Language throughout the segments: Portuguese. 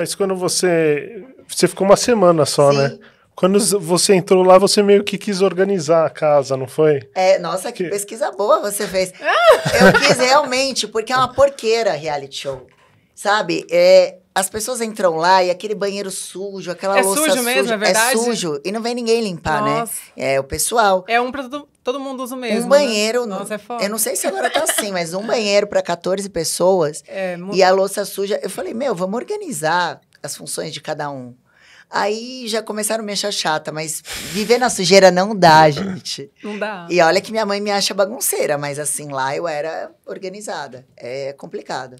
Mas quando você. Você ficou uma semana só, né? Sim. né? Quando você entrou lá, você meio que quis organizar a casa, não foi? É, nossa, que, que... pesquisa boa você fez. Eu quis realmente, porque é uma porqueira reality show. Sabe? É, as pessoas entram lá e aquele banheiro sujo, aquela é louça sujo mesmo, suja, é verdade? é sujo e não vem ninguém limpar, né? Nossa. né? É o pessoal. É um pra todo, Todo mundo usa o mesmo. Um né? banheiro. Né? Nossa, é foda. Eu não sei se agora tá assim, mas um banheiro para 14 pessoas é, e a louça suja. Eu falei, meu, vamos organizar as funções de cada um. Aí já começaram a me achar chata, mas viver na sujeira não dá, gente. Não dá. E olha que minha mãe me acha bagunceira, mas assim, lá eu era organizada. É complicado.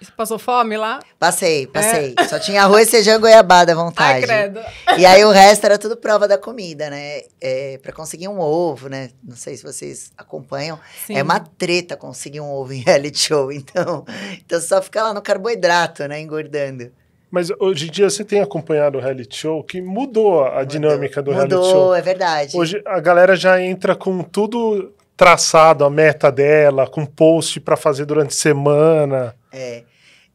Você passou fome lá? Passei, passei. É. Só tinha arroz, feijão e goiabada à vontade. Ai, credo. E aí o resto era tudo prova da comida, né? É, para conseguir um ovo, né? Não sei se vocês acompanham. É Sim. É uma treta conseguir um ovo em reality show. Então, então só fica lá no carboidrato, né? Engordando. Mas hoje em dia você tem acompanhado o reality show que mudou a mudou, dinâmica do mudou, reality show. Mudou, é verdade. Hoje a galera já entra com tudo traçado a meta dela, com post para fazer durante a semana. É,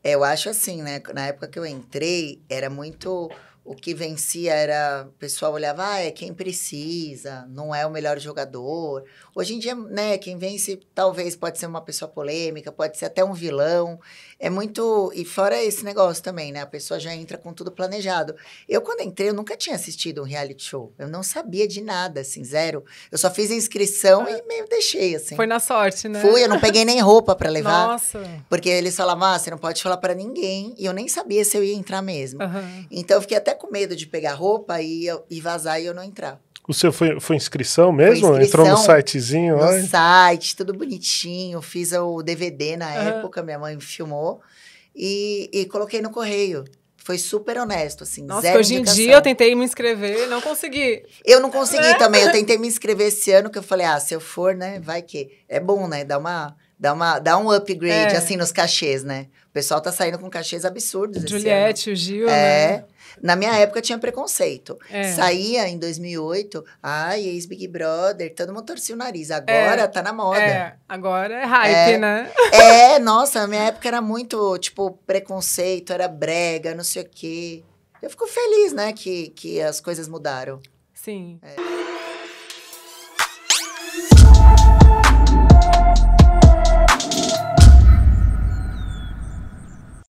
é. Eu acho assim, né? Na época que eu entrei, era muito o que vencia era o pessoal olhava, ah, é quem precisa, não é o melhor jogador. Hoje em dia, né, quem vence talvez pode ser uma pessoa polêmica, pode ser até um vilão. É muito e fora esse negócio também, né? A pessoa já entra com tudo planejado. Eu quando entrei, eu nunca tinha assistido um reality show. Eu não sabia de nada, assim, zero. Eu só fiz a inscrição ah, e meio deixei assim. Foi na sorte, né? Fui, eu não peguei nem roupa para levar. Nossa. Porque eles falavam, ah, você não pode falar para ninguém, e eu nem sabia se eu ia entrar mesmo. Uhum. Então eu fiquei até até com medo de pegar roupa e, e vazar e eu não entrar. O seu foi, foi inscrição mesmo? Foi inscrição, Entrou no sitezinho? No ai? site, tudo bonitinho. Fiz o DVD na época, minha mãe filmou. E, e coloquei no correio. Foi super honesto, assim. Nossa, hoje em dia eu tentei me inscrever não consegui. Eu não consegui é? também. Eu tentei me inscrever esse ano, que eu falei, ah, se eu for, né, vai que... É bom, né, dar uma Dá, uma, dá um upgrade, é. assim, nos cachês, né? O pessoal tá saindo com cachês absurdos. Juliette, o Gil, é. Né? Na minha época tinha preconceito. É. Saía em 2008, ai, ex-Big Brother, todo mundo torcia o nariz. É. Agora é. tá na moda. É, agora é hype, é. né? É, nossa, na minha época era muito, tipo, preconceito, era brega, não sei o quê. Eu fico feliz, né, que, que as coisas mudaram. Sim. É.